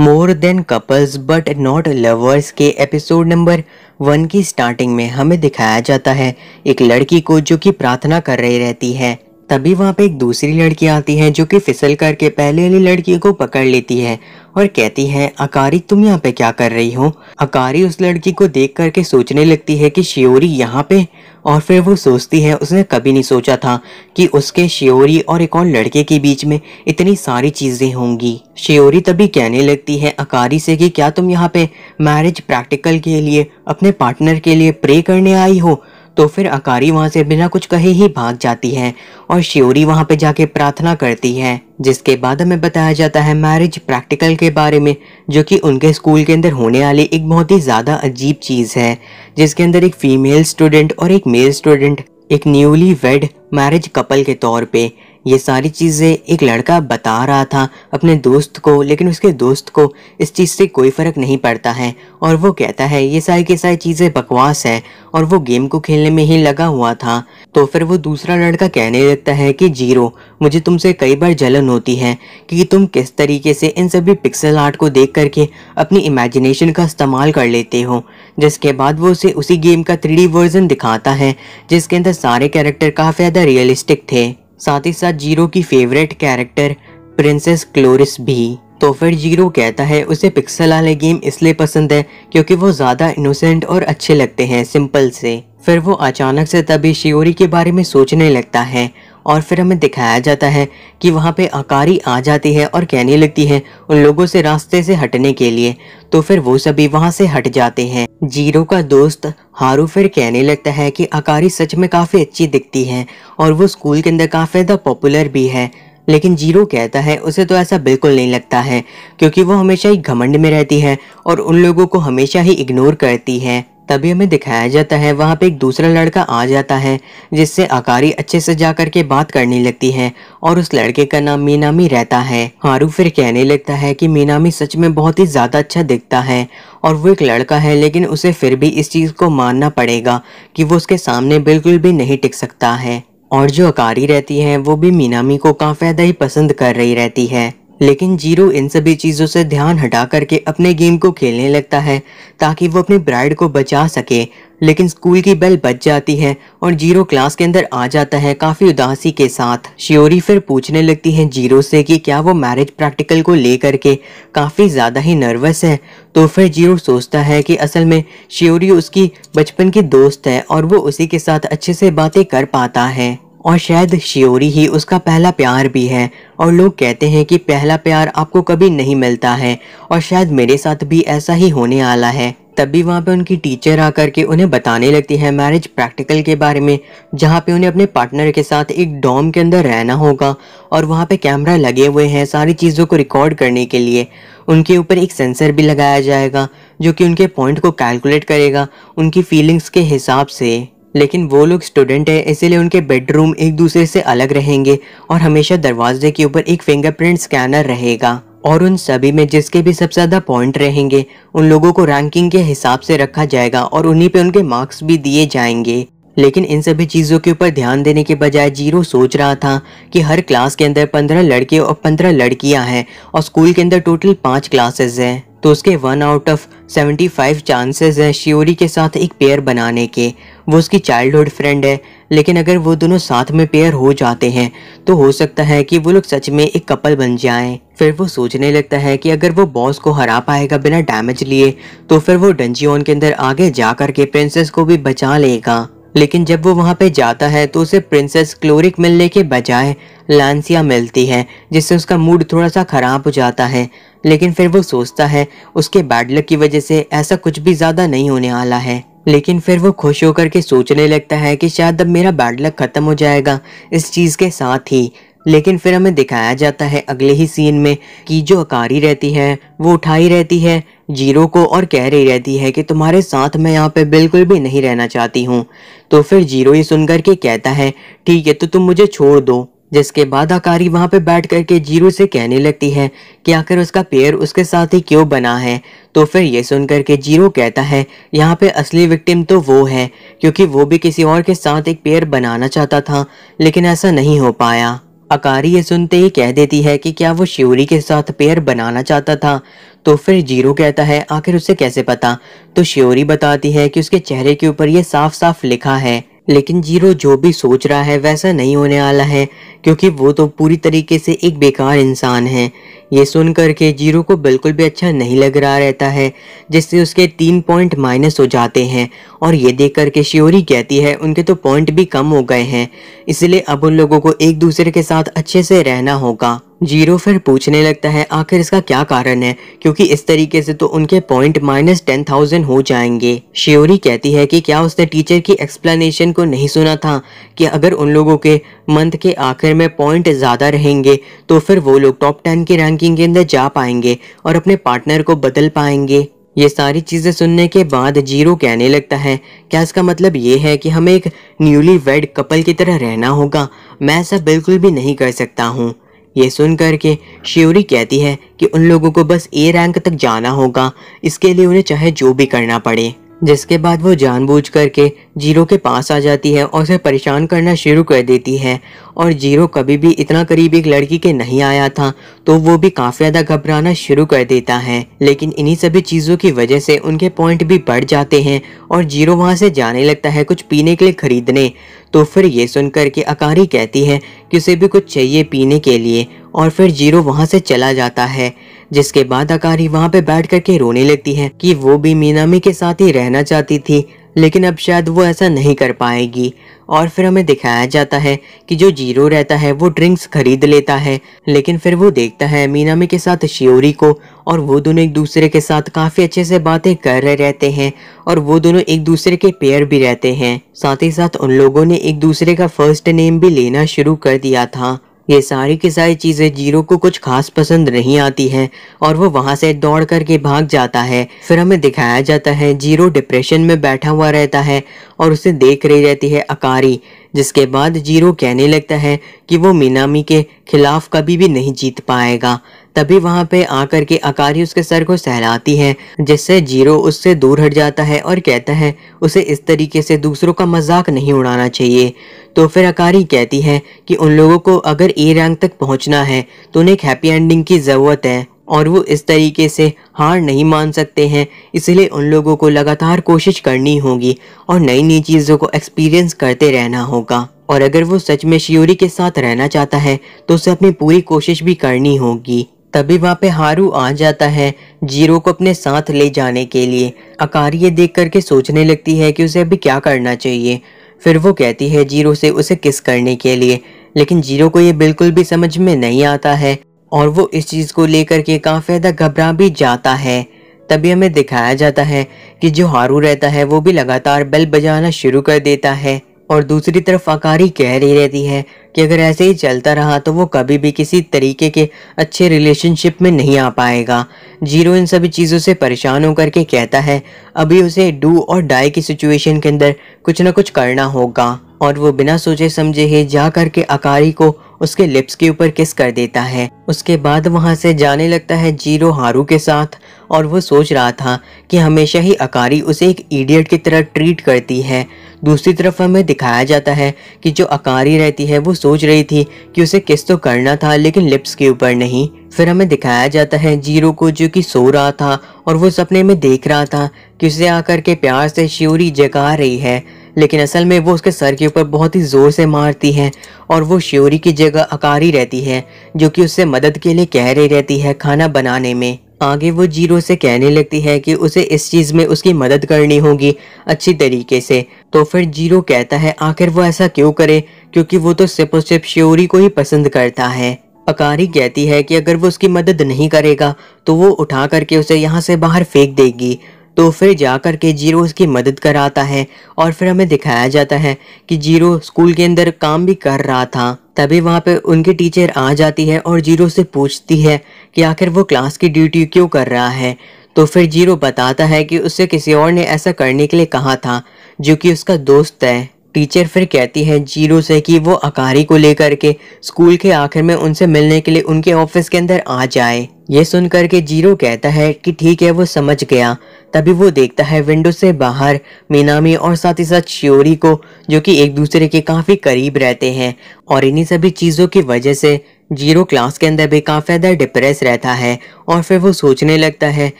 More than couples but not lovers के episode number one की starting में हमें दिखाया जाता है एक लड़की को जो कि प्रार्थना कर रही रहती है तभी वहाँ पे एक दूसरी लड़की आती है जो कि फिसल करके पहले वाली लड़की को पकड़ लेती है और कहती है अकारी तुम यहाँ पे क्या कर रही हो अकारी उस लड़की को देख करके सोचने लगती है कि शिवरी यहाँ पे और फिर वो सोचती है उसने कभी नहीं सोचा था कि उसके शिवरी और एक और लड़के के बीच में इतनी सारी चीज़ें होंगी शिवरी तभी कहने लगती है अकारी से कि क्या तुम यहाँ पे मैरिज प्रैक्टिकल के लिए अपने पार्टनर के लिए प्रे करने आई हो तो फिर अकारी वहां से बिना कुछ कहे ही भाग जाती है और श्योरी वहां पे जाके प्रार्थना करती है जिसके बाद हमें बताया जाता है मैरिज प्रैक्टिकल के बारे में जो कि उनके स्कूल के अंदर होने वाली एक बहुत ही ज़्यादा अजीब चीज़ है जिसके अंदर एक फीमेल स्टूडेंट और एक मेल स्टूडेंट एक न्यूली वेड मैरिज कपल के तौर पे ये सारी चीज़ें एक लड़का बता रहा था अपने दोस्त को लेकिन उसके दोस्त को इस चीज़ से कोई फ़र्क नहीं पड़ता है और वो कहता है ये सारी की सारी चीज़ें बकवास है और वो गेम को खेलने में ही लगा हुआ था तो फिर वो दूसरा लड़का कहने लगता है कि जीरो मुझे तुमसे कई बार जलन होती है कि तुम किस तरीके से इन सभी पिक्सल आर्ट को देख करके अपनी इमेजिनेशन का इस्तेमाल कर लेते हो जिसके बाद वो उसे उसी गेम का थ्री वर्जन दिखाता है जिसके अंदर सारे कैरेक्टर काफ़ी ज़्यादा रियलिस्टिक थे साथ ही साथ जीरो की फेवरेट कैरेक्टर प्रिंसेस क्लोरिस भी तो फिर जीरो कहता है उसे पिक्सल वाले गेम इसलिए पसंद है क्योंकि वो ज़्यादा इनोसेंट और अच्छे लगते हैं सिंपल से फिर वो अचानक से तभी शियोरी के बारे में सोचने लगता है और फिर हमें दिखाया जाता है कि वहाँ पे अकारी आ जाती है और कहने लगती है उन लोगों से रास्ते से हटने के लिए तो फिर वो सभी वहाँ से हट जाते हैं जीरो का दोस्त हारू फिर कहने लगता है कि अकारी सच में काफ़ी अच्छी दिखती है और वो स्कूल के अंदर काफ़ी ज़्यादा पॉपुलर भी है लेकिन जीरो कहता है उसे तो ऐसा बिल्कुल नहीं लगता है क्योंकि वो हमेशा ही घमंड में रहती है और उन लोगों को हमेशा ही इग्नोर करती है तभी हमें दिखाया जाता है वहाँ पे एक दूसरा लड़का आ जाता है जिससे अकारी अच्छे से जा करके बात करने लगती है और उस लड़के का नाम मीनामी रहता है हारू फिर कहने लगता है कि मीनामी सच में बहुत ही ज़्यादा अच्छा दिखता है और वो एक लड़का है लेकिन उसे फिर भी इस चीज़ को मानना पड़ेगा की वो उसके सामने बिल्कुल भी नहीं टिक सकता है और जो अकारी रहती है वो भी मीनामी को काफ़ी ज़्यादा ही पसंद कर रही रहती है लेकिन जीरो इन सभी चीज़ों से ध्यान हटा करके अपने गेम को खेलने लगता है ताकि वो अपनी ब्राइड को बचा सके लेकिन स्कूल की बेल बच जाती है और जीरो क्लास के अंदर आ जाता है काफ़ी उदासी के साथ श्योरी फिर पूछने लगती है जीरो से कि क्या वो मैरिज प्रैक्टिकल को लेकर के काफ़ी ज़्यादा ही नर्वस है तो फिर जीरो सोचता है कि असल में श्योरी उसकी बचपन की दोस्त है और वो उसी के साथ अच्छे से बातें कर पाता है और शायद शियोरी ही उसका पहला प्यार भी है और लोग कहते हैं कि पहला प्यार आपको कभी नहीं मिलता है और शायद मेरे साथ भी ऐसा ही होने आला है तब भी वहाँ पे उनकी टीचर आकर के उन्हें बताने लगती है मैरिज प्रैक्टिकल के बारे में जहाँ पे उन्हें अपने पार्टनर के साथ एक डॉम के अंदर रहना होगा और वहाँ पे कैमरा लगे हुए हैं सारी चीज़ों को रिकॉर्ड करने के लिए उनके ऊपर एक सेंसर भी लगाया जाएगा जो कि उनके पॉइंट को कैलकुलेट करेगा उनकी फीलिंग्स के हिसाब से लेकिन वो लोग स्टूडेंट हैं इसीलिए उनके बेडरूम एक दूसरे से अलग रहेंगे और हमेशा दरवाजे के ऊपर एक फिंगरप्रिंट स्कैनर रहेगा और उन सभी में जिसके भी सबसे ज़्यादा पॉइंट रहेंगे उन लोगों को रैंकिंग के हिसाब से रखा जाएगा और उन्हीं पे उनके मार्क्स भी दिए जाएंगे लेकिन इन सभी चीज़ों के ऊपर ध्यान देने के बजाय जीरो सोच रहा था कि हर क्लास के अंदर पंद्रह लड़के और पंद्रह लड़कियां हैं और स्कूल के अंदर टोटल पांच क्लासेस हैं तो उसके one out of seventy five chances हैं श्योरी के साथ एक पेयर बनाने के वो उसकी चाइल्डहुड फ्रेंड है लेकिन अगर वो दोनों साथ में पेयर हो जाते हैं तो हो सकता है कि वो लोग सच में एक कपल बन जाएं। फिर वो सोचने लगता है कि अगर वो बॉस को हरा पाएगा बिना डैमेज लिए तो फिर वो डंजियन के अंदर आगे जा करके प्रिंसेस को भी बचा लेगा लेकिन जब वो वहाँ पे जाता है तो उसे प्रिंसेस क्लोरिक मिलने के बजाय लांसिया मिलती है जिससे उसका मूड थोड़ा सा ख़राब हो जाता है लेकिन फिर वो सोचता है उसके बैड लक की वजह से ऐसा कुछ भी ज़्यादा नहीं होने वाला है लेकिन फिर वो खुश होकर के सोचने लगता है कि शायद अब मेरा बैड लक खत्म हो जाएगा इस चीज़ के साथ ही लेकिन फिर हमें दिखाया जाता है अगले ही सीन में कि जो अकारी रहती है वो उठाई रहती है जीरो को और कह रही रहती है कि तुम्हारे साथ मैं यहाँ पे बिल्कुल भी नहीं रहना चाहती हूँ तो फिर जीरो ये सुनकर के कहता है ठीक है तो तुम मुझे छोड़ दो जिसके बाद आकारी वहां पे बैठ करके जीरू से कहने लगती है कि आखिर उसका पेयर उसके साथ ही क्यों बना है तो फिर ये सुन करके जीरो कहता है यहाँ पे असली विक्टिम तो वो है क्योंकि वो भी किसी और के साथ एक पेयर बनाना चाहता था लेकिन ऐसा नहीं हो पाया अकारी ये सुनते ही कह देती है कि क्या वो शिवरी के साथ पेयर बनाना चाहता था तो फिर जीरो कहता है आखिर उसे कैसे पता तो शिवरी बताती है कि उसके चेहरे के ऊपर ये साफ साफ लिखा है लेकिन जीरो जो भी सोच रहा है वैसा नहीं होने वाला है क्योंकि वो तो पूरी तरीके से एक बेकार इंसान है ये सुन कर के जीरो को बिल्कुल भी अच्छा नहीं लग रहा रहता है जिससे उसके तीन पॉइंट माइनस हो जाते हैं और ये देख कर के श्योरी कहती है उनके तो पॉइंट भी कम हो गए हैं इसलिए अब उन लोगों को एक दूसरे के साथ अच्छे से रहना होगा जीरो फिर पूछने लगता है आखिर इसका क्या कारण है क्योंकि इस तरीके से तो उनके पॉइंट माइनस टेन थाउजेंड हो जाएंगे श्योरी कहती है कि क्या उसने टीचर की एक्सप्लेनेशन को नहीं सुना था कि अगर उन लोगों के मंथ के आखिर में पॉइंट ज़्यादा रहेंगे तो फिर वो लोग टॉप टेन की रैंकिंग के अंदर जा पाएंगे और अपने पार्टनर को बदल पाएंगे ये सारी चीज़ें सुनने के बाद जीरो कहने लगता है क्या इसका मतलब ये है कि हमें एक न्यूली वेड कपल की तरह रहना होगा मैं ऐसा बिल्कुल भी नहीं कर सकता हूँ ये सुनकर के शिवरी कहती है कि उन लोगों को बस ए रैंक तक जाना होगा इसके लिए उन्हें चाहे जो भी करना पड़े जिसके बाद वो जानबूझ करके जीरो के पास आ जाती है और उसे परेशान करना शुरू कर देती है और जीरो कभी भी इतना करीब एक लड़की के नहीं आया था तो वो भी काफ़ी ज़्यादा घबराना शुरू कर देता है लेकिन इन्हीं सभी चीज़ों की वजह से उनके पॉइंट भी बढ़ जाते हैं और जीरो वहाँ से जाने लगता है कुछ पीने के लिए ख़रीदने तो फिर ये सुनकर के अकारी कहती है कि उसे भी कुछ चाहिए पीने के लिए और फिर जीरो वहाँ से चला जाता है जिसके बाद अकारी वहाँ पे बैठ करके रोने लगती है कि वो भी मीनामी के साथ ही रहना चाहती थी लेकिन अब शायद वो ऐसा नहीं कर पाएगी और फिर हमें दिखाया जाता है कि जो जीरो रहता है वो ड्रिंक्स खरीद लेता है लेकिन फिर वो देखता है मीनामी के साथ शियोरी को और वो दोनों एक दूसरे के साथ काफ़ी अच्छे से बातें कर रहे रहते हैं और वो दोनों एक दूसरे के पेयर भी रहते हैं साथ ही साथ उन लोगों ने एक दूसरे का फर्स्ट नेम भी लेना शुरू कर दिया था ये सारी की सारी चीज़ें जीरो को कुछ खास पसंद नहीं आती हैं और वो वहां से दौड़ करके भाग जाता है फिर हमें दिखाया जाता है जीरो डिप्रेशन में बैठा हुआ रहता है और उसे देख रही रहती है अकारी जिसके बाद जीरो कहने लगता है कि वो मीनामी के खिलाफ कभी भी नहीं जीत पाएगा तभी वहाँ पे आकर के अकारी उसके सर को सहलाती है जिससे जीरो उससे दूर हट जाता है और कहता है उसे इस तरीके से दूसरों का मजाक नहीं उड़ाना चाहिए तो फिर अकारी कहती है कि उन लोगों को अगर ए रैंक तक पहुँचना है तो उन्हें एक हैप्पी एंडिंग की ज़रूरत है और वो इस तरीके से हार नहीं मान सकते हैं इसलिए उन लोगों को लगातार कोशिश करनी होगी और नई नई चीज़ों को एक्सपीरियंस करते रहना होगा और अगर वो सच में शियोरी के साथ रहना चाहता है तो उसे अपनी पूरी कोशिश भी करनी होगी तभी वहाँ पे हारू आ जाता है जीरो को अपने साथ ले जाने के लिए अकारी ये देख करके सोचने लगती है कि उसे अभी क्या करना चाहिए फिर वो कहती है जीरो से उसे किस करने के लिए लेकिन जीरो को ये बिल्कुल भी समझ में नहीं आता है और वो इस चीज़ को लेकर के काफ़ी ज़्यादा घबरा भी जाता है तभी हमें दिखाया जाता है कि जो हारू रहता है वो भी लगातार बेल बजाना शुरू कर देता है और दूसरी तरफ आकारी कह रही रहती है कि अगर ऐसे ही चलता रहा तो वो कभी भी किसी तरीके के अच्छे रिलेशनशिप में नहीं आ पाएगा जीरो इन सभी चीज़ों से परेशान होकर के कहता है अभी उसे डू और डाई की सिचुएशन के अंदर कुछ ना कुछ करना होगा और वो बिना सोचे समझे ही जा करके अकारी को उसके लिप्स के ऊपर किस कर देता है उसके बाद वहाँ से जाने लगता है जीरो हारू के साथ और वो सोच रहा था कि हमेशा ही अकारी उसे एक ईडियट की तरह ट्रीट करती है दूसरी तरफ हमें दिखाया जाता है कि जो अकारी रहती है वो सोच रही थी कि उसे किस तो करना था लेकिन लिप्स के ऊपर नहीं फिर हमें दिखाया जाता है जीरो को जो कि सो रहा था और वो सपने में देख रहा था कि उसे आकर के प्यार से श्योरी जगा रही है लेकिन असल में वो उसके सर के ऊपर बहुत ही ज़ोर से मारती है और वो श्योरी की जगह अकारी रहती है जो कि उससे मदद के लिए कह रही रहती है खाना बनाने में आगे वो जीरो से कहने लगती है कि उसे इस चीज़ में उसकी मदद करनी होगी अच्छी तरीके से तो फिर जीरो कहता है आखिर वो ऐसा क्यों करे क्योंकि वो तो सिपो सिप श्योरी को ही पसंद करता है अकारी कहती है कि अगर वो उसकी मदद नहीं करेगा तो वो उठा करके उसे यहाँ से बाहर फेंक देगी तो फिर जाकर के जीरो उसकी मदद कराता है और फिर हमें दिखाया जाता है कि जीरो स्कूल के अंदर काम भी कर रहा था तभी वहाँ पे उनकी टीचर आ जाती है और जीरो से पूछती है कि आखिर वो क्लास की ड्यूटी क्यों कर रहा है तो फिर जीरो बताता है कि उससे किसी और ने ऐसा करने के लिए कहा था जो कि उसका दोस्त है टीचर फिर कहती है जीरो से कि वो अकारी को लेकर के स्कूल के आखिर में उनसे मिलने के लिए उनके ऑफिस के अंदर आ जाए ये सुनकर के जीरो कहता है कि ठीक है वो समझ गया तभी वो देखता है विंडो से बाहर मीनामी और साथ ही साथ श्योरी को जो कि एक दूसरे के काफ़ी करीब रहते हैं और इन्हीं सभी चीज़ों की वजह से जीरो क्लास के अंदर भी काफ़ी ज़्यादा डिप्रेस रहता है और फिर वो सोचने लगता है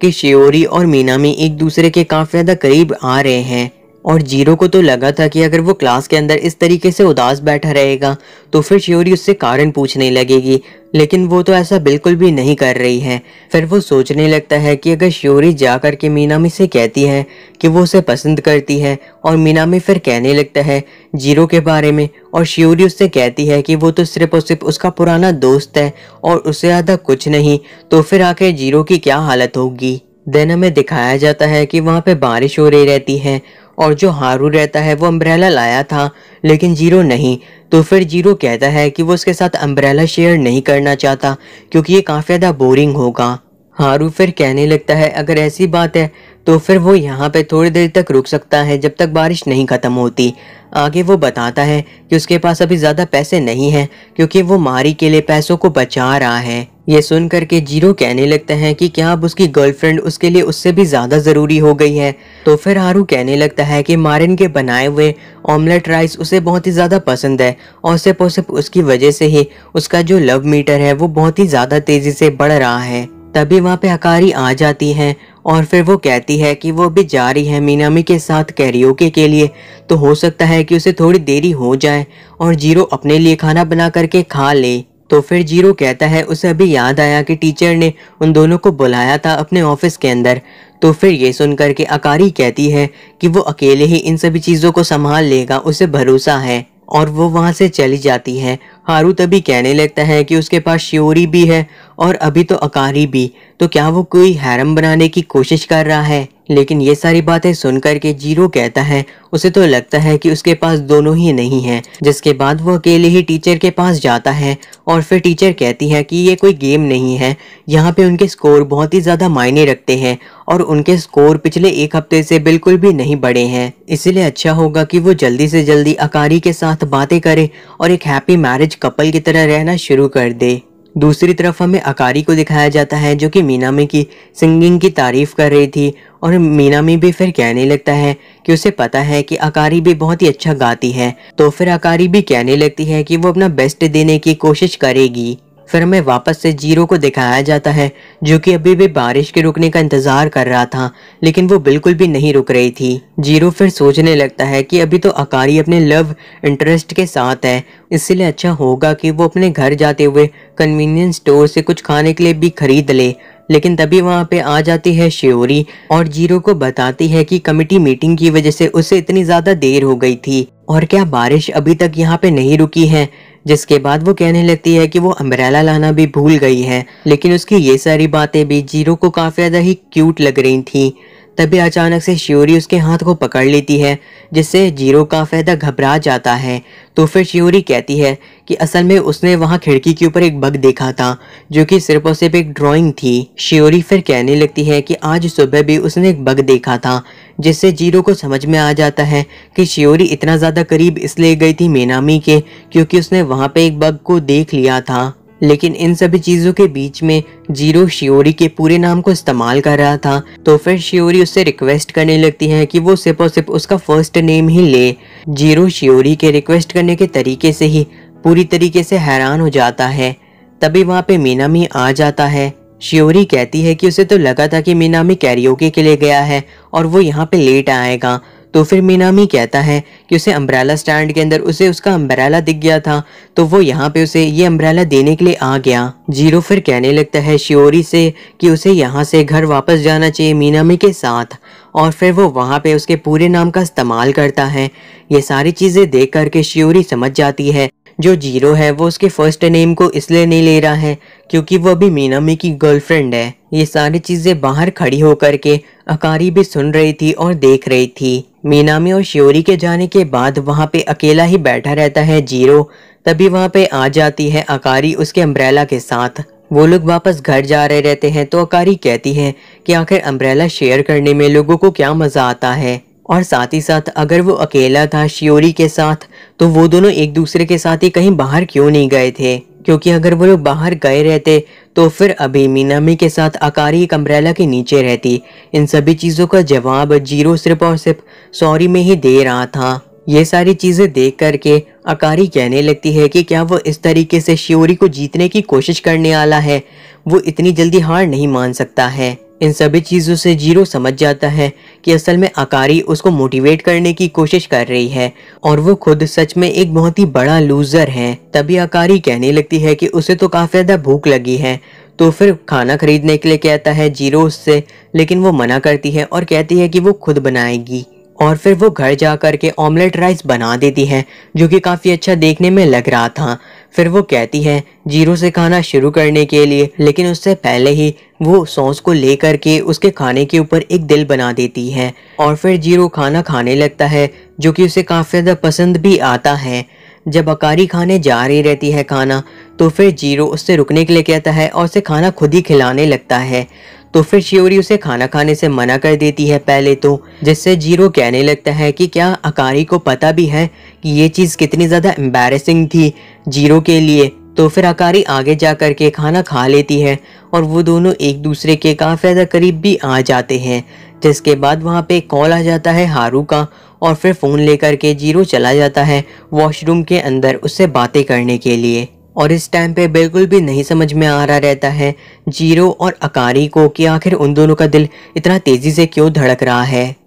कि श्योरी और मीनामी एक दूसरे के काफ़ी ज़्यादा करीब आ रहे हैं और जीरो को तो लगा था कि अगर वो क्लास के अंदर इस तरीके से उदास बैठा रहेगा तो फिर श्योरी उससे कारण पूछने लगेगी लेकिन वो तो ऐसा बिल्कुल भी नहीं कर रही है फिर वो सोचने लगता है कि अगर श्योरी जा कर के मीनामी से कहती है कि वो उसे पसंद करती है और मीनामी फिर कहने लगता है जीरो के बारे में और श्योरी उससे कहती है कि वो तो सिर्फ और सिर्फ उसका पुराना दोस्त है और उससे ज़्यादा कुछ नहीं तो फिर आखिर जीरो की क्या हालत होगी देन हमें दिखाया जाता है कि वहाँ पे बारिश हो रही रहती है और जो हारू रहता है वो अम्ब्रेला लाया था लेकिन जीरो नहीं तो फिर जीरो कहता है कि वो उसके साथ अम्ब्रेला शेयर नहीं करना चाहता क्योंकि ये काफ़ी ज़्यादा बोरिंग होगा हारू फिर कहने लगता है अगर ऐसी बात है तो फिर वो यहाँ पे थोड़ी देर तक रुक सकता है जब तक बारिश नहीं ख़त्म होती आगे वो बताता है कि उसके पास अभी ज़्यादा पैसे नहीं हैं क्योंकि वो मारी के लिए पैसों को बचा रहा है ये सुन करके जीरो कहने लगता है कि क्या अब उसकी गर्लफ्रेंड उसके लिए उससे भी ज़्यादा ज़रूरी हो गई है तो फिर हारू कहने लगता है कि मारिन के बनाए हुए ऑमलेट राइस उसे बहुत ही ज़्यादा पसंद है और सिर्फ और सिर्फ उसकी वजह से ही उसका जो लव मीटर है वो बहुत ही ज़्यादा तेज़ी से बढ़ रहा है तभी वहाँ पे हकारी आ जाती है और फिर वो कहती है कि वो अभी जा रही है मीनामी के साथ कैरियोके के लिए तो हो सकता है कि उसे थोड़ी देरी हो जाए और जीरो अपने लिए खाना बना करके खा ले तो फिर जीरो कहता है उसे अभी याद आया कि टीचर ने उन दोनों को बुलाया था अपने ऑफिस के अंदर तो फिर ये सुन कर के अकारी कहती है कि वो अकेले ही इन सभी चीज़ों को संभाल लेगा उसे भरोसा है और वो वहाँ से चली जाती है हारू तभी कहने लगता है कि उसके पास श्योरी भी है और अभी तो अकारी भी तो क्या वो कोई हैरम बनाने की कोशिश कर रहा है लेकिन ये सारी बातें सुनकर के जीरो कहता है उसे तो लगता है कि उसके पास दोनों ही नहीं है जिसके बाद वो अकेले ही टीचर के पास जाता है और फिर टीचर कहती है कि ये कोई गेम नहीं है यहाँ पे उनके स्कोर बहुत ही ज़्यादा मायने रखते हैं और उनके स्कोर पिछले एक हफ्ते से बिल्कुल भी नहीं बढ़े हैं इसलिए अच्छा होगा कि वो जल्दी से जल्दी अकारी के साथ बातें करें और एक हैप्पी मैरिज कपल की तरह रहना शुरू कर दे दूसरी तरफ हमें अकारी को दिखाया जाता है जो कि मीनामी की सिंगिंग की तारीफ कर रही थी और मीनामी भी फिर कहने लगता है कि उसे पता है कि अकारी भी बहुत ही अच्छा गाती है तो फिर अकारी भी कहने लगती है कि वो अपना बेस्ट देने की कोशिश करेगी फिर हमें वापस से जीरो को दिखाया जाता है जो कि अभी भी बारिश के रुकने का इंतज़ार कर रहा था लेकिन वो बिल्कुल भी नहीं रुक रही थी जीरो फिर सोचने लगता है कि अभी तो अकारी अपने लव इंटरेस्ट के साथ है इसलिए अच्छा होगा कि वो अपने घर जाते हुए कन्वीनियंस स्टोर से कुछ खाने के लिए भी खरीद ले लेकिन तभी वहाँ पे आ जाती है श्योरी और जीरो को बताती है कि कमेटी मीटिंग की वजह से उसे इतनी ज़्यादा देर हो गई थी और क्या बारिश अभी तक यहाँ पे नहीं रुकी है जिसके बाद वो कहने लगती है कि वो अम्ब्रेला लाना भी भूल गई है लेकिन उसकी ये सारी बातें भी जीरो को काफ़ी ज़्यादा ही क्यूट लग रही थी तभी अचानक से श्योरी उसके हाथ को पकड़ लेती है जिससे जीरो का फायदा घबरा जाता है तो फिर श्योरी कहती है कि असल में उसने वहाँ खिड़की के ऊपर एक बग देखा था जो कि सिर्फ और सिर्फ एक ड्राइंग थी श्योरी फिर कहने लगती है कि आज सुबह भी उसने एक बग देखा था जिससे जीरो को समझ में आ जाता है कि शियोरी इतना ज़्यादा करीब इसलिए गई थी मेनामी के क्योंकि उसने वहां पे एक बग को देख लिया था लेकिन इन सभी चीज़ों के बीच में जीरो शियोरी के पूरे नाम को इस्तेमाल कर रहा था तो फिर शियोरी उससे रिक्वेस्ट करने लगती है कि वो सिर्फ और सिर्फ उसका फर्स्ट नेम ही ले जीरो शियोरी के रिक्वेस्ट करने के तरीके से ही पूरी तरीके से हैरान हो जाता है तभी वहाँ पे मीनामी आ जाता है श्योरी कहती है कि उसे तो लगा था कि मीनामी कैरियोके के लिए गया है और वो यहाँ पे लेट आएगा तो फिर मीनामी कहता है कि उसे अम्ब्रैला स्टैंड के अंदर उसे उसका अम्ब्रैला दिख गया था तो वो यहाँ पे उसे ये अम्ब्रैला देने के लिए आ गया जीरो फिर कहने लगता है श्योरी से कि उसे यहाँ से घर वापस जाना चाहिए मीनामी के साथ और फिर वो वहाँ पे उसके पूरे नाम का इस्तेमाल करता है ये सारी चीज़ें देख करके श्योरी समझ जाती है जो जीरो है वो उसके फर्स्ट नेम को इसलिए नहीं ले रहा है क्योंकि वो अभी मीनामी की गर्लफ्रेंड है ये सारी चीज़ें बाहर खड़ी होकर के अकारी भी सुन रही थी और देख रही थी मीनामी और श्योरी के जाने के बाद वहाँ पे अकेला ही बैठा रहता है जीरो तभी वहाँ पे आ जाती है अकारी उसके अम्ब्रेला के साथ वो लोग वापस घर जा रहे रहते हैं तो अकारी कहती है कि आखिर अम्ब्रेला शेयर करने में लोगों को क्या मज़ा आता है और साथ ही साथ अगर वो अकेला था शियोरी के साथ तो वो दोनों एक दूसरे के साथ ही कहीं बाहर क्यों नहीं गए थे क्योंकि अगर वो लोग बाहर गए रहते तो फिर अभी मीनामी के साथ अकारी एक अम्ब्रेला के नीचे रहती इन सभी चीज़ों का जवाब जीरो सिर्फ और सिर्फ सॉरी में ही दे रहा था ये सारी चीज़ें देख करके अकारी कहने लगती है कि क्या वो इस तरीके से श्योरी को जीतने की कोशिश करने वाला है वो इतनी जल्दी हार नहीं मान सकता है इन सभी चीज़ों से जीरो समझ जाता है कि असल में अकारी उसको मोटिवेट करने की कोशिश कर रही है और वो खुद सच में एक बहुत ही बड़ा लूज़र है तभी अकारी कहने लगती है कि उसे तो काफ़ी ज़्यादा भूख लगी है तो फिर खाना खरीदने के लिए कहता है जीरो उससे लेकिन वो मना करती है और कहती है कि वो खुद बनाएगी और फिर वो घर जा करके ऑमलेट राइस बना देती है जो कि काफ़ी अच्छा देखने में लग रहा था फिर वो कहती है जीरो से खाना शुरू करने के लिए लेकिन उससे पहले ही वो सॉस को ले करके उसके खाने के ऊपर एक दिल बना देती है और फिर जीरो खाना खाने लगता है जो कि उसे काफ़ी ज़्यादा पसंद भी आता है जब अकारी खाने जा रही रहती है खाना तो फिर जीरो उससे रुकने के लिए कहता है और उसे खाना खुद ही खिलाने लगता है तो फिर शिवरी उसे खाना खाने से मना कर देती है पहले तो जिससे जीरो कहने लगता है कि क्या अकारी को पता भी है कि ये चीज़ कितनी ज़्यादा एम्बेरसिंग थी जीरो के लिए तो फिर अकारी आगे जा कर के खाना खा लेती है और वो दोनों एक दूसरे के काफ़ी ज़्यादा करीब भी आ जाते हैं जिसके बाद वहाँ पे कॉल आ जाता है हारू का और फिर फ़ोन लेकर के जीरो चला जाता है वॉशरूम के अंदर उससे बातें करने के लिए और इस टाइम पे बिल्कुल भी नहीं समझ में आ रहा रहता है जीरो और अकारी को कि आखिर उन दोनों का दिल इतना तेज़ी से क्यों धड़क रहा है